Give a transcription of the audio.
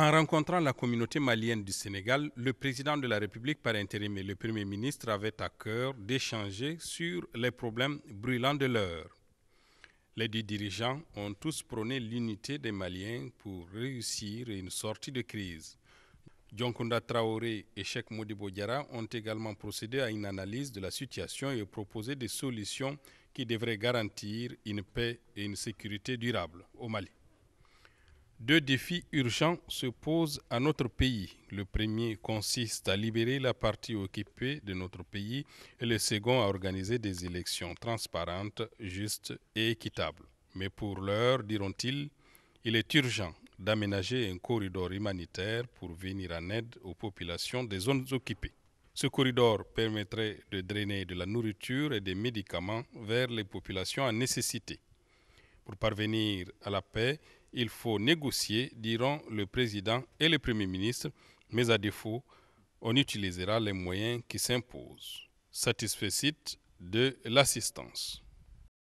En rencontrant la communauté malienne du Sénégal, le président de la République par intérim et le Premier ministre avaient à cœur d'échanger sur les problèmes brûlants de l'heure. Les deux dirigeants ont tous prôné l'unité des Maliens pour réussir une sortie de crise. Kounda Traoré et Cheikh Modibo Diara ont également procédé à une analyse de la situation et proposé des solutions qui devraient garantir une paix et une sécurité durable au Mali. Deux défis urgents se posent à notre pays. Le premier consiste à libérer la partie occupée de notre pays et le second à organiser des élections transparentes, justes et équitables. Mais pour l'heure, diront-ils, il est urgent d'aménager un corridor humanitaire pour venir en aide aux populations des zones occupées. Ce corridor permettrait de drainer de la nourriture et des médicaments vers les populations en nécessité. Pour parvenir à la paix, il faut négocier, diront le président et le premier ministre, mais à défaut, on utilisera les moyens qui s'imposent. Satisfaite de l'assistance.